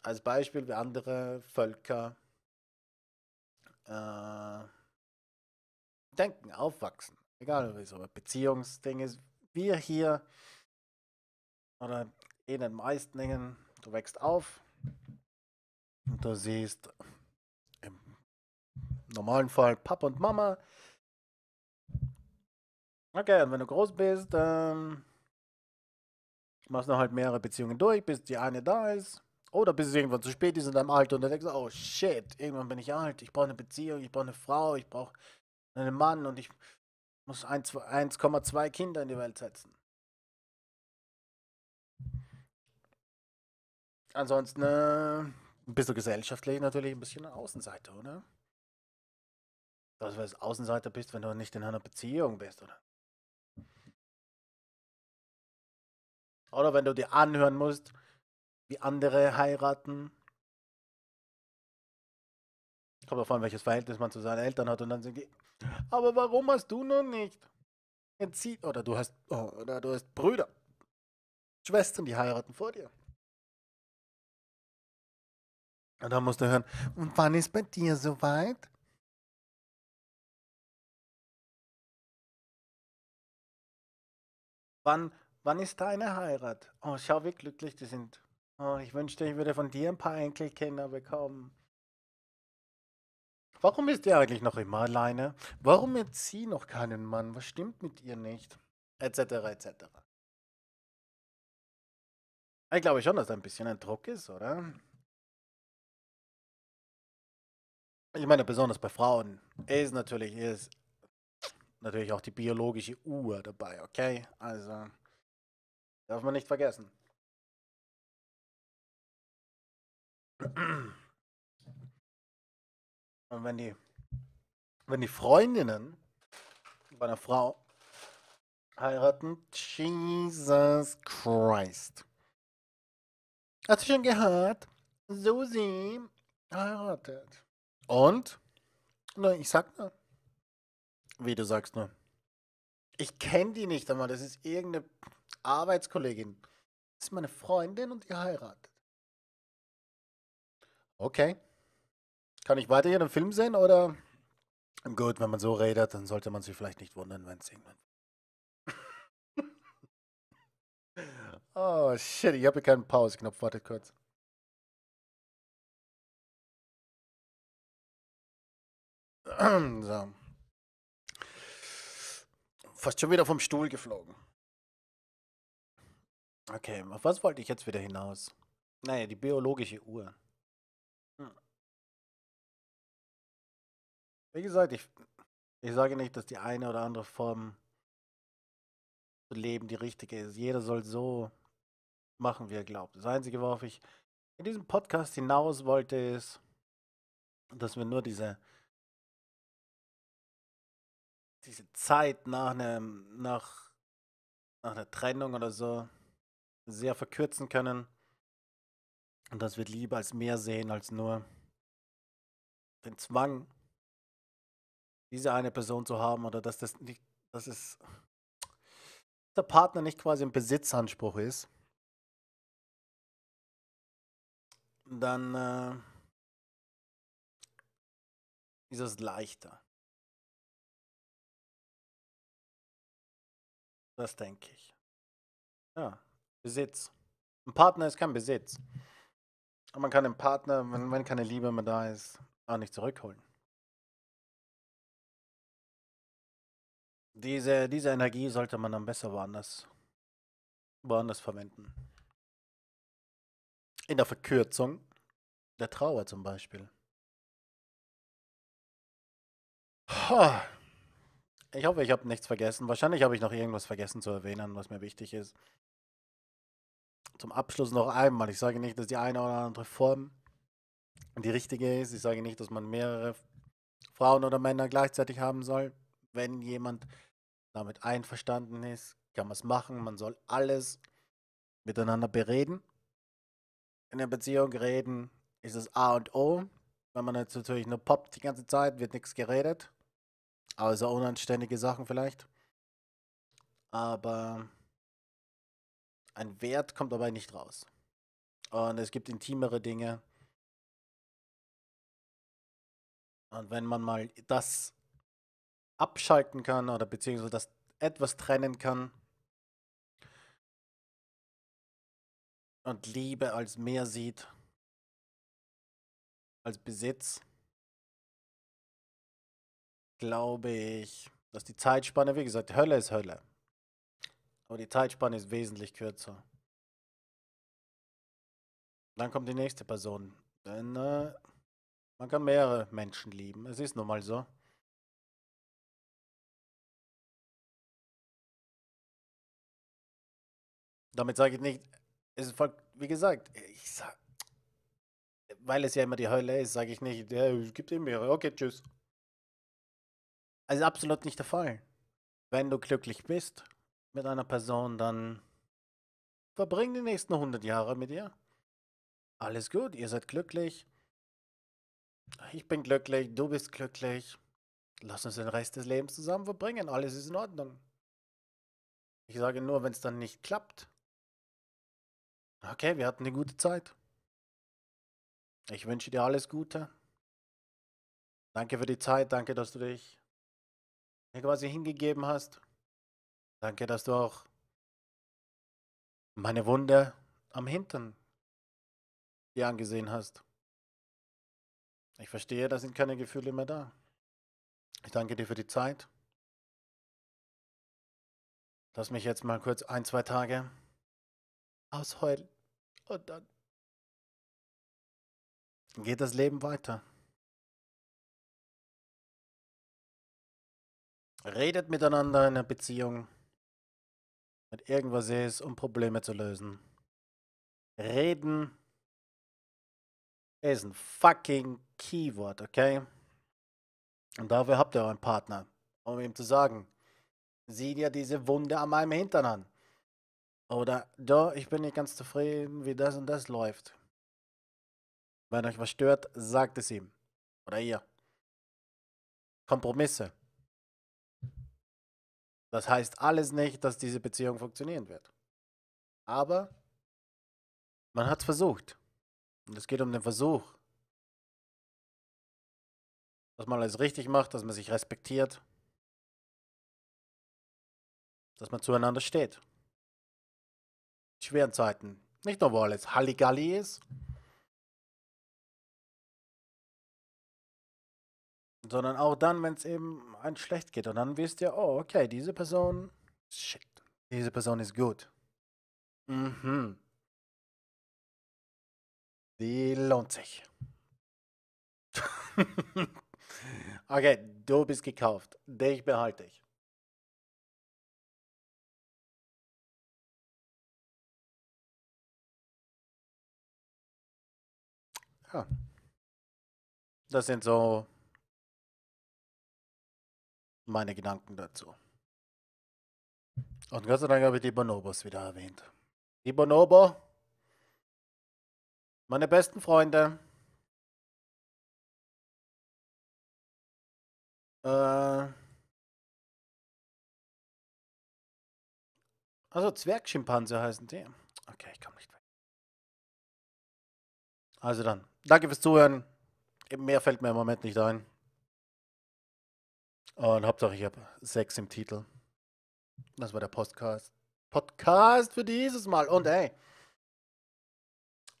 Als Beispiel, wie andere Völker äh, denken, aufwachsen. Egal es ein Beziehungsding ist, wir hier oder in den meisten Dingen, du wächst auf und du siehst im normalen Fall Papa und Mama. Okay, und wenn du groß bist, ähm, machst noch halt mehrere Beziehungen durch, bis die eine da ist. Oder bis es irgendwann zu spät ist in deinem Alter und dann denkst du, oh shit, irgendwann bin ich alt, ich brauche eine Beziehung, ich brauche eine Frau, ich brauche einen Mann und ich muss 1,2 Kinder in die Welt setzen. Ansonsten äh, bist du gesellschaftlich natürlich ein bisschen eine Außenseiter, oder? du was Außenseiter bist, wenn du nicht in einer Beziehung bist, oder? Oder wenn du dir anhören musst, wie andere heiraten. Kommt davon, welches Verhältnis man zu seinen Eltern hat und dann sind die, aber warum hast du noch nicht? Entzieht, oder du hast, oder du hast Brüder, Schwestern, die heiraten vor dir. Und dann musst du hören, und wann ist bei dir soweit? Wann Wann ist deine Heirat? Oh, schau, wie glücklich die sind. Oh, ich wünschte, ich würde von dir ein paar Enkelkinder bekommen. Warum ist ihr eigentlich noch immer alleine? Warum hat sie noch keinen Mann? Was stimmt mit ihr nicht? Etc. etc. Ich glaube schon, dass da ein bisschen ein Druck ist, oder? Ich meine, besonders bei Frauen ist natürlich, ist natürlich auch die biologische Uhr dabei, okay? Also. Darf man nicht vergessen. Und wenn die, wenn die Freundinnen bei einer Frau heiraten, Jesus Christ. Hast du schon gehört? Susi heiratet. Und? Na, ich sag nur. Wie du sagst nur. Ich kenne die nicht einmal. Das ist irgendeine Arbeitskollegin. Das ist meine Freundin und ihr heiratet. Okay. Kann ich weiterhin einen Film sehen oder? Gut, wenn man so redet, dann sollte man sich vielleicht nicht wundern, wenn es irgendwann. oh shit, ich habe hier keinen Pauseknopf, knopf Wartet kurz. so. Fast schon wieder vom Stuhl geflogen. Okay, auf was wollte ich jetzt wieder hinaus? Naja, die biologische Uhr. Hm. Wie gesagt, ich, ich sage nicht, dass die eine oder andere Form zu leben die richtige ist. Jeder soll so machen, wie er glaubt. Das Einzige, worauf ich in diesem Podcast hinaus wollte, ist, dass wir nur diese, diese Zeit nach, einem, nach, nach einer Trennung oder so sehr verkürzen können. Und das wird lieber als mehr sehen, als nur den Zwang, diese eine Person zu haben oder dass das nicht, dass es der Partner nicht quasi ein Besitzanspruch ist. Dann äh, ist es leichter. Das denke ich. Ja. Besitz. Ein Partner ist kein Besitz. Und man kann den Partner, wenn, wenn keine Liebe mehr da ist, auch nicht zurückholen. Diese, diese Energie sollte man dann besser woanders, woanders verwenden. In der Verkürzung der Trauer zum Beispiel. Ich hoffe, ich habe nichts vergessen. Wahrscheinlich habe ich noch irgendwas vergessen zu erwähnen, was mir wichtig ist zum Abschluss noch einmal, ich sage nicht, dass die eine oder andere Form die richtige ist. Ich sage nicht, dass man mehrere Frauen oder Männer gleichzeitig haben soll. Wenn jemand damit einverstanden ist, kann man es machen. Man soll alles miteinander bereden. In der Beziehung reden ist das A und O. Wenn man jetzt natürlich nur poppt die ganze Zeit, wird nichts geredet. Außer also unanständige Sachen vielleicht. Aber ein Wert kommt dabei nicht raus. Und es gibt intimere Dinge. Und wenn man mal das abschalten kann oder beziehungsweise das etwas trennen kann und Liebe als mehr sieht, als Besitz, glaube ich, dass die Zeitspanne, wie gesagt, Hölle ist Hölle. Aber die Zeitspanne ist wesentlich kürzer. Dann kommt die nächste Person. Denn äh, man kann mehrere Menschen lieben. Es ist nun mal so. Damit sage ich nicht, es ist voll, wie gesagt, ich sag, weil es ja immer die Hölle ist, sage ich nicht, ja, äh, es gibt eh mehrere, okay, tschüss. Also absolut nicht der Fall. Wenn du glücklich bist, mit einer Person, dann verbring die nächsten 100 Jahre mit ihr. Alles gut, ihr seid glücklich. Ich bin glücklich, du bist glücklich. Lass uns den Rest des Lebens zusammen verbringen, alles ist in Ordnung. Ich sage nur, wenn es dann nicht klappt. Okay, wir hatten eine gute Zeit. Ich wünsche dir alles Gute. Danke für die Zeit, danke, dass du dich quasi hingegeben hast. Danke, dass du auch meine Wunde am Hintern dir angesehen hast. Ich verstehe, da sind keine Gefühle mehr da. Ich danke dir für die Zeit. Lass mich jetzt mal kurz ein, zwei Tage ausheulen und dann geht das Leben weiter. Redet miteinander in einer Beziehung mit irgendwas ist, um Probleme zu lösen. Reden ist ein fucking Keyword, okay? Und dafür habt ihr euren Partner, um ihm zu sagen, sieh dir diese Wunde an meinem Hintern an. Oder, doch, ich bin nicht ganz zufrieden, wie das und das läuft. Wenn euch was stört, sagt es ihm. Oder ihr. Kompromisse. Das heißt alles nicht, dass diese Beziehung funktionieren wird. Aber man hat es versucht. Und es geht um den Versuch. Dass man alles richtig macht, dass man sich respektiert. Dass man zueinander steht. In schweren Zeiten. Nicht nur, weil es Halligalli ist. Sondern auch dann, wenn es eben ein schlecht geht. Und dann wisst ihr, oh, okay, diese Person, shit, diese Person ist gut. Mhm. Die lohnt sich. okay, du bist gekauft. Dich behalte ich. Ja. Das sind so meine Gedanken dazu. Und Gott sei Dank habe ich die Bonobos wieder erwähnt. Die Bonobo, meine besten Freunde, äh, also Zwergschimpanse heißen die. Okay, ich komme nicht weg. Also dann, danke fürs Zuhören. Mehr fällt mir im Moment nicht ein. Und Hauptsache, ich habe sechs im Titel. Das war der Podcast. Podcast für dieses Mal. Und mhm. ey.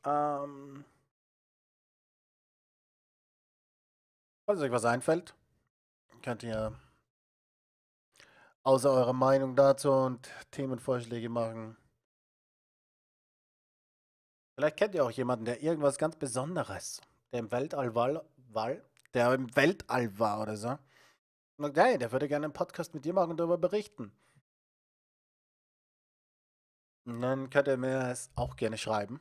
Ähm. Falls euch was einfällt, könnt ihr außer eurer Meinung dazu und Themenvorschläge machen. Vielleicht kennt ihr auch jemanden, der irgendwas ganz Besonderes, der im Weltall war, der im Weltall war oder so geil, der würde gerne einen Podcast mit dir machen und darüber berichten. Und dann könnt ihr mir es auch gerne schreiben.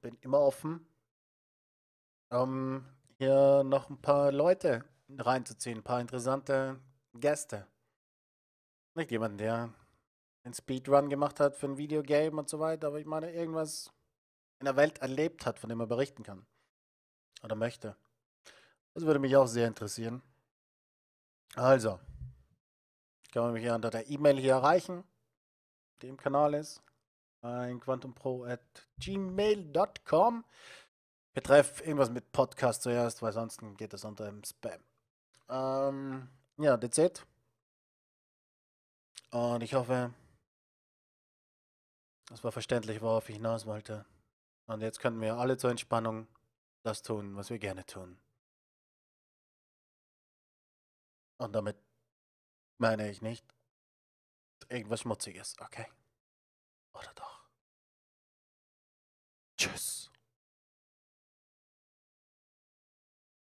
Bin immer offen, um hier noch ein paar Leute reinzuziehen, ein paar interessante Gäste. Nicht jemand, der einen Speedrun gemacht hat für ein Videogame und so weiter, aber ich meine irgendwas in der Welt erlebt hat, von dem er berichten kann. Oder möchte. Das würde mich auch sehr interessieren. Also, kann man mich ja unter der E-Mail hier erreichen, die im Kanal ist. Ein quantumpro at gmail.com. Betreff irgendwas mit Podcast zuerst, weil sonst geht das unter dem Spam. Ähm, ja, that's it. Und ich hoffe, das war verständlich, worauf ich hinaus wollte. Und jetzt können wir alle zur Entspannung das tun, was wir gerne tun. Und damit meine ich nicht irgendwas Schmutziges, okay? Oder doch? Tschüss.